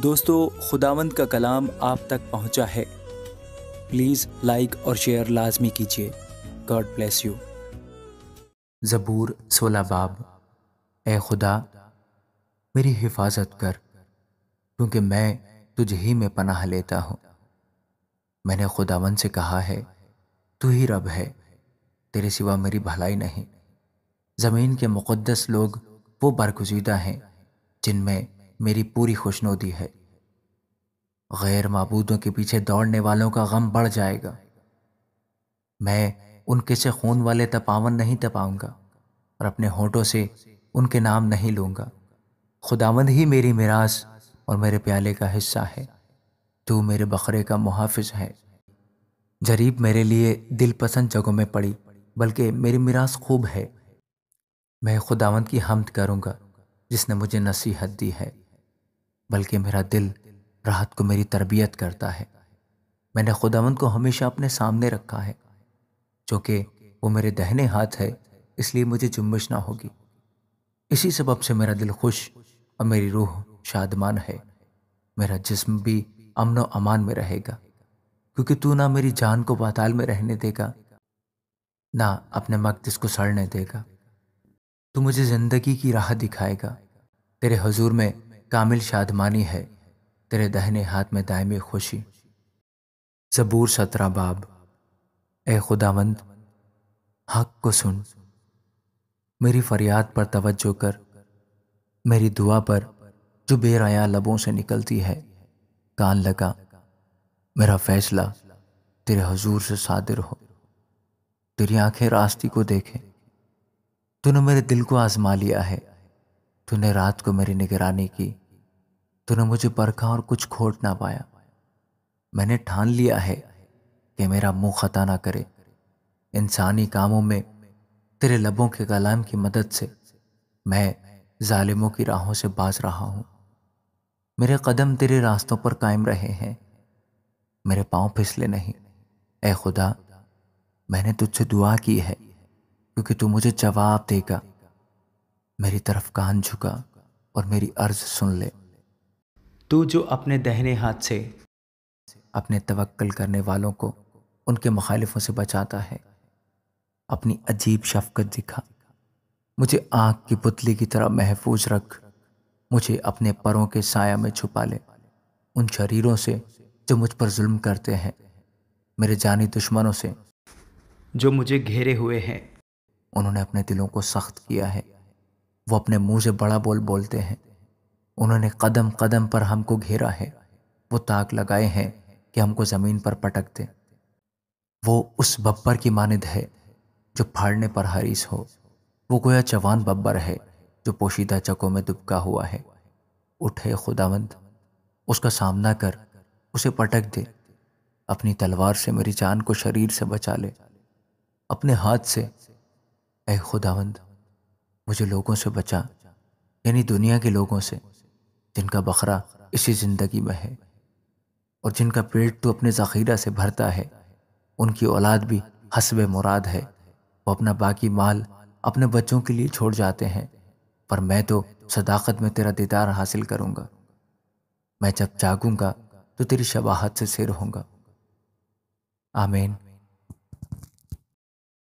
दोस्तों खुदावंद का कलाम आप तक पहुंचा है प्लीज़ लाइक और शेयर लाजमी कीजिए गॉड ब्लेस यू ज़बूर सोला बाब ए खुदा मेरी हिफाजत कर क्योंकि मैं तुझे ही में पनाह लेता हूँ मैंने खुदावन से कहा है तू ही रब है तेरे सिवा मेरी भलाई नहीं ज़मीन के मुक़दस लोग वो बरगुजीदा हैं जिनमें मेरी पूरी खुशनोदी है गैर मबूदों के पीछे दौड़ने वालों का गम बढ़ जाएगा मैं उनके से खून वाले तपावन नहीं तपाऊंगा और अपने होठों से उनके नाम नहीं लूँगा खुदावंद ही मेरी मिराज और मेरे प्याले का हिस्सा है तू मेरे बकरे का मुहाफ़ है जरीब मेरे लिए पसंद जगहों में पड़ी बल्कि मेरी मिराज खूब है मैं खुदावंद की हमद करूँगा जिसने मुझे नसीहत दी है बल्कि मेरा दिल राहत को मेरी तरबियत करता है मैंने खुदावंद को हमेशा अपने सामने रखा है चूँकि वो मेरे दहने हाथ है इसलिए मुझे जुम्बश ना होगी इसी सबब से मेरा दिल खुश और मेरी रूह शादमान है मेरा जिस्म भी अमन अमान में रहेगा क्योंकि तू ना मेरी जान को पाताल में रहने देगा ना अपने मकदस को सड़ने देगा तू मुझे ज़िंदगी की राह दिखाएगा तेरे हजूर में कामिल शादमानी है तेरे दहने हाथ में दायमी खुशी जबूर सतरा बाब ए खुदावंद हक को सुन मेरी फरियाद पर तवज्जो कर मेरी दुआ पर जो बेराया लबों से निकलती है कान लगा मेरा फैसला तेरे हजूर से सादिर हो तेरी आंखें रास्ती को देखें तूने मेरे दिल को आजमा लिया है तूने रात को मेरी निगरानी की तूने मुझे परखा और कुछ खोट ना पाया मैंने ठान लिया है कि मेरा मुंह खता ना करे इंसानी कामों में तेरे लबों के कलाम की मदद से मैं जालिमों की राहों से बाज रहा हूँ मेरे कदम तेरे रास्तों पर कायम रहे हैं मेरे पाँव फिसले नहीं ए खुदा मैंने तुझसे दुआ की है क्योंकि तू मुझे जवाब देगा मेरी तरफ कान झुका और मेरी अर्ज सुन ले तू जो अपने दहने हाथ से अपने तवक्ल करने वालों को उनके मुखालिफों से बचाता है अपनी अजीब शफकत दिखा मुझे आग की पुतली की तरह महफूज रख मुझे अपने परों के साया में छुपा ले उन शरीरों से जो मुझ पर जुल्म करते हैं मेरे जानी दुश्मनों से जो मुझे घेरे हुए हैं उन्होंने अपने दिलों को सख्त किया है वो अपने मुंह से बड़ा बोल बोलते हैं उन्होंने कदम कदम पर हमको घेरा है वो ताक लगाए हैं कि हमको ज़मीन पर पटक दे वो उस बब्बर की मानद है जो फाड़ने पर हरीस हो वो गोया जवान बब्बर है जो पोशीदा चकों में दुबका हुआ है उठे खुदावंद उसका सामना कर उसे पटक दे अपनी तलवार से मेरी जान को शरीर से बचा ले अपने हाथ से ए खुदावंद मुझे लोगों से बचा यानी दुनिया के लोगों से जिनका बखरा इसी ज़िंदगी में है और जिनका पेट तो अपने ज़ख़ीरा से भरता है उनकी औलाद भी हसब मुराद है वो अपना बाकी माल अपने बच्चों के लिए छोड़ जाते हैं पर मैं तो सदाकत में तेरा दीदार हासिल करूँगा मैं जब जागूंगा तो तेरी शबाहत से सिर होऊंगा आमीन